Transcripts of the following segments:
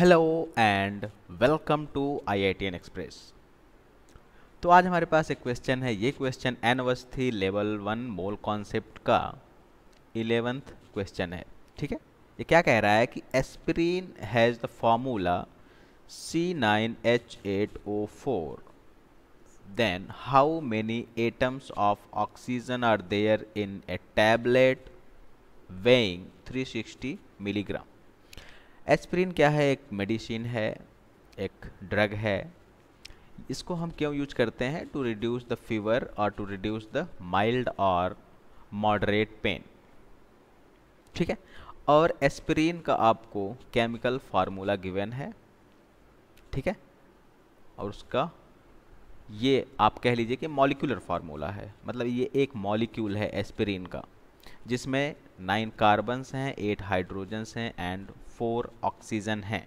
hello and welcome to I I T N express तो आज हमारे पास एक क्वेश्चन है ये क्वेश्चन एन थी लेवल वन मोल कॉन्सेप्ट का इलेवेंथ क्वेश्चन है ठीक है ये क्या कह रहा है कि aspirin has the formula C nine H eight O four then how many atoms of oxygen are there in a tablet weighing three sixty milligram aspirin क्या है एक मेडिसिन है एक ड्रग है इसको हम क्यों यूज करते हैं टू रिड्यूस द फीवर और टू रिड्यूस द माइल्ड और मॉडरेट पेन ठीक है और एस्प्रिन का आपको केमिकल फार्मूला गिवन है ठीक है और उसका ये आप कह लीजिए कि मॉलिक्यूलर फार्मूला है मतलब ये एक मॉलिक्यूल है एस्प्रिन का जिसमें नाइन कार्बन्स हैं एट हाइड्रोजन्स हैं एंड फोर ऑक्सीजन है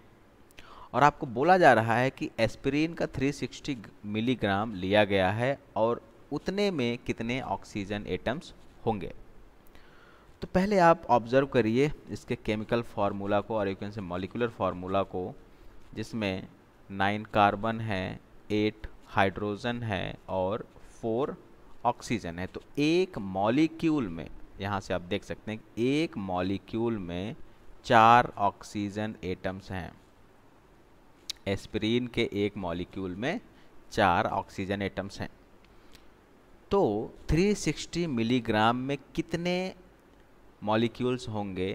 और आपको बोला जा रहा है कि एस्पिरिन का 360 मिलीग्राम लिया गया है और उतने में कितने ऑक्सीजन एटम्स होंगे तो पहले आप ऑब्ज़र्व करिए इसके केमिकल फार्मूला को और you can say molecular formula को जिसमें नाइन कार्बन है एट हाइड्रोजन है और फोर ऑक्सीजन है तो एक मॉलिक्यूल में यहाँ से आप देख सकते हैं एक मॉलिक्यूल में चार ऑक्सीजन एटम्स हैं एस्पिरिन के एक मॉलिक्यूल में चार ऑक्सीजन एटम्स हैं तो 360 मिलीग्राम में कितने मॉलिक्यूल्स होंगे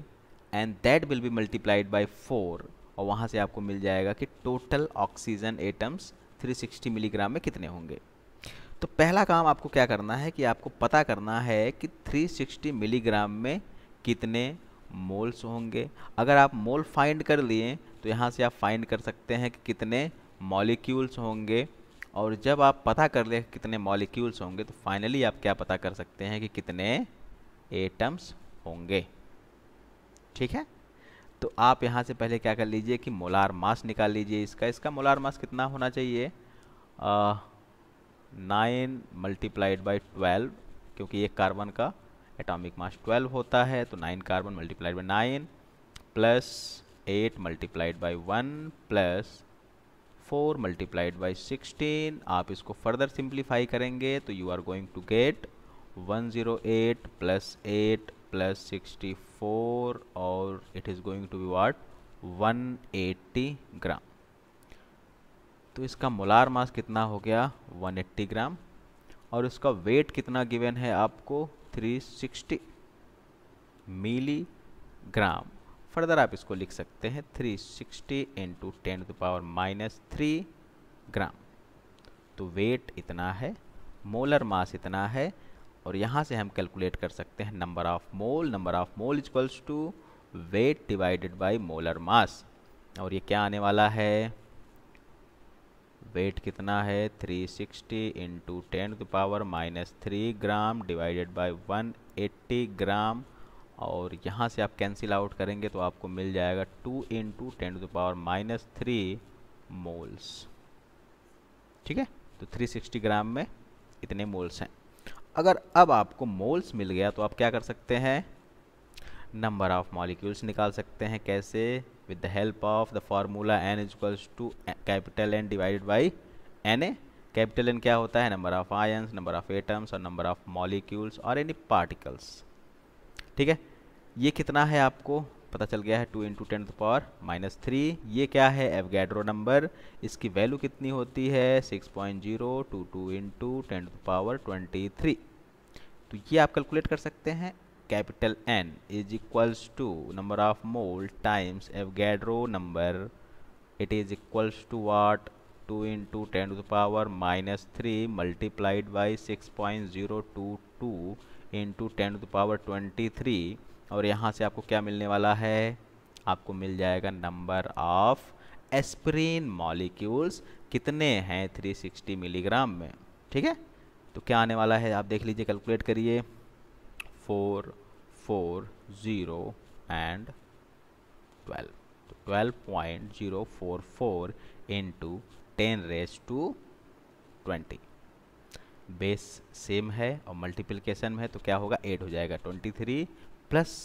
and that will be multiplied by four और वहाँ से आपको मिल जाएगा कि टोटल ऑक्सीजन एटम्स 360 मिलीग्राम में कितने होंगे तो पहला काम आपको क्या करना है कि आपको पता करना है कि 360 मिलीग्राम में कितने मोल्स होंगे अगर आप मोल फाइंड कर लिए तो यहाँ से आप फाइंड कर सकते हैं कि कितने मॉलिक्यूल्स होंगे और जब आप पता कर लें कितने मॉलिक्यूल्स होंगे तो फाइनली आप क्या पता कर सकते हैं कि कितने एटम्स होंगे ठीक है तो आप यहाँ से पहले क्या कर लीजिए कि मोलार मास निकाल लीजिए इसका इसका मोलार मास कितना होना चाहिए नाइन मल्टीप्लाइड बाई ट्वेल्व क्योंकि ये कार्बन का एटॉमिक मास 12 होता है तो 9 carbon multiplied by nine plus eight multiplied by one plus four multiplied by sixteen आप इसको फर्दर सिंप्लीफाई करेंगे तो you are going to get 108 plus eight plus sixty four और it is going to be what 180 gram तो इसका molar mass कितना हो गया 180 ग्राम और इसका वेट कितना गिवन है आपको 360 मिलीग्राम फर्दर आप इसको लिख सकते हैं 360 sixty into ten to power minus three gram तो वेट इतना है मोलर मास इतना है और यहाँ से हम कैलकुलेट कर सकते हैं number of mole number of mole equals to weight divided by molar mass और ये क्या आने वाला है वेट कितना है 360 sixty into ten to power minus three gram divided by 180 gram और यहाँ से आप कैंसिल आउट करेंगे तो आपको मिल जाएगा 2 into ten to power minus three moles ठीक है तो 360 ग्राम में इतने मोल्स हैं अगर अब आपको मोल्स मिल गया तो आप क्या कर सकते हैं नंबर ऑफ मॉलिक्यूल्स निकाल सकते हैं कैसे with the help of the formula N equals to capital N divided by N A capital N क्या होता है number of ions number of atoms और नंबर ऑफ मॉलिक्यूल्स और एनी पार्टिकल्स ठीक है ये कितना है आपको पता चल गया है two into ten power minus three ये क्या है एवगैड्रो नंबर इसकी वैल्यू कितनी होती है six point zero two two into ten power twenty three तो ये आप कैलकुलेट कर सकते हैं capital N is equals to number of mole times Avogadro number it is equals to what 2 into 10 to the power minus 3 multiplied by 6.022 into 10 to the power 23 और यहाँ से आपको क्या मिलने वाला है आपको मिल जाएगा नंबर ऑफ एस्प्रीन मॉलिक्यूल्स कितने हैं 360 मिलीग्राम में ठीक है तो क्या आने वाला है आप देख लीजिए कैलकुलेट करिए four four zero and twelve तो twelve point zero four four into ten raise to twenty base same है और मल्टीप्लिकेशन में है तो क्या होगा एड हो जाएगा twenty three plus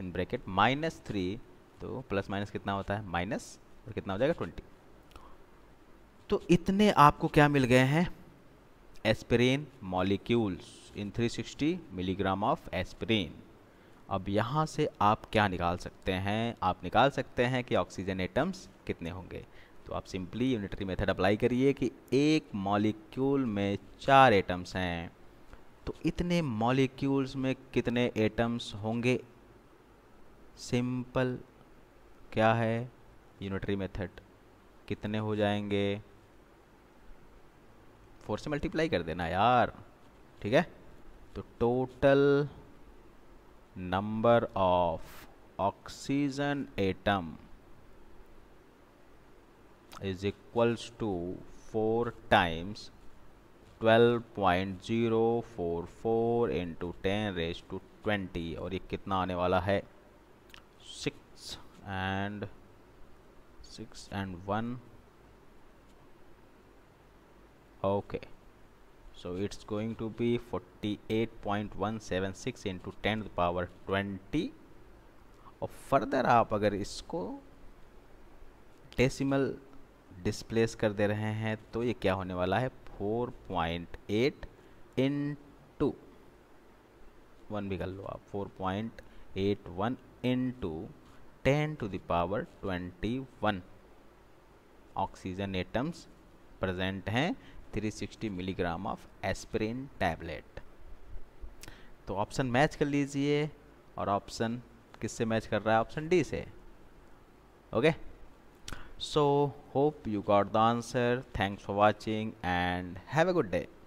in bracket minus three तो प्लस माइनस कितना होता है माइनस और कितना हो जाएगा ट्वेंटी तो इतने आपको क्या मिल गए हैं aspirin molecules in 360 milligram of aspirin अब यहाँ से आप क्या निकाल सकते हैं आप निकाल सकते हैं कि ऑक्सीजन एटम्स कितने होंगे तो आप सिंपली यूनिटरी मेथड अप्लाई करिए कि एक मॉलिक्यूल में चार एटम्स हैं तो इतने मॉलिक्यूल्स में कितने एटम्स होंगे सिंपल क्या है यूनिटरी मेथड कितने हो जाएंगे फोर से मल्टीप्लाई कर देना यार ठीक है तो total number of oxygen atom is equals to four times 12.044 into ten raise to twenty और ये कितना आने वाला है six and six and one okay so it's going to be 48.176 into 10 to the power 20 और फर्दर आप अगर इसको डेसिमल डिस्प्लेस कर दे रहे हैं तो ये क्या होने वाला है 4.8 इन टू वन भी कर लो आप 4.81 into ten to power twenty one oxygen atoms present हैं 360 मिलीग्राम ऑफ एस्प्रिन टैबलेट तो ऑप्शन मैच कर लीजिए और ऑप्शन किससे मैच कर रहा है ऑप्शन डी से okay so hope you got the answer thanks for watching and have a good day